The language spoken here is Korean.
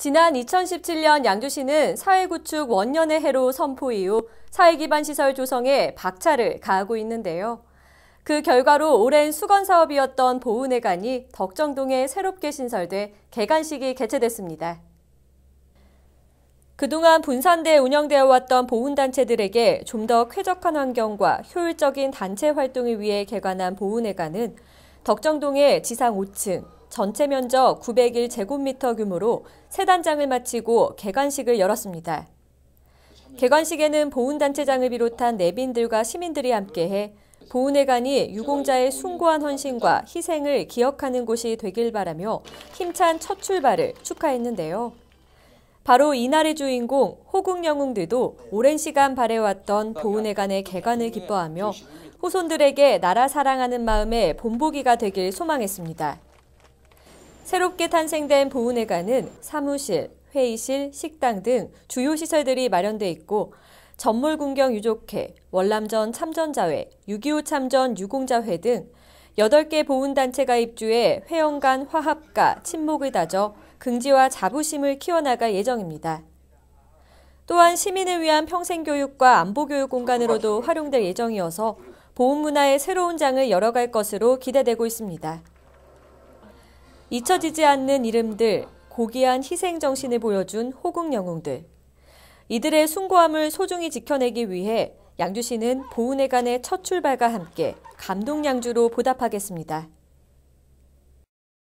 지난 2017년 양주시는 사회구축 원년의 해로 선포 이후 사회기반 시설 조성에 박차를 가하고 있는데요. 그 결과로 오랜 수건 사업이었던 보은회관이 덕정동에 새롭게 신설돼 개관식이 개최됐습니다. 그동안 분산돼 운영되어 왔던 보훈단체들에게 좀 더 쾌적한 환경과 효율적인 단체 활동을 위해 개관한 보훈회관은 덕정동의 지상 5층, 전체 면적 901제곱미터 규모로 세 단장을 마치고 개관식을 열었습니다. 개관식에는 보훈단체장을 비롯한 내빈들과 시민들이 함께해 보훈회관이 유공자의 숭고한 헌신과 희생을 기억하는 곳이 되길 바라며 힘찬 첫 출발을 축하했는데요. 바로 이날의 주인공 호국 영웅들도 오랜 시간 바래왔던 보훈회관의 개관을 기뻐하며 후손들에게 나라 사랑하는 마음에 본보기가 되길 소망했습니다. 새롭게 탄생된 보훈회관은 사무실, 회의실, 식당 등 주요 시설들이 마련돼 있고 전몰군경 유족회, 월남전 참전자회, 6.25 참전 유공자회 등 8개 보훈단체가 입주해 회원 간 화합과 친목을 다져 긍지와 자부심을 키워나갈 예정입니다. 또한 시민을 위한 평생교육과 안보교육 공간으로도 활용될 예정이어서 보훈문화의 새로운 장을 열어갈 것으로 기대되고 있습니다. 잊혀지지 않는 이름들, 고귀한 희생 정신을 보여준 호국 영웅들. 이들의 숭고함을 소중히 지켜내기 위해 양주시는 보은회관의 첫 출발과 함께 감동 양주로 보답하겠습니다.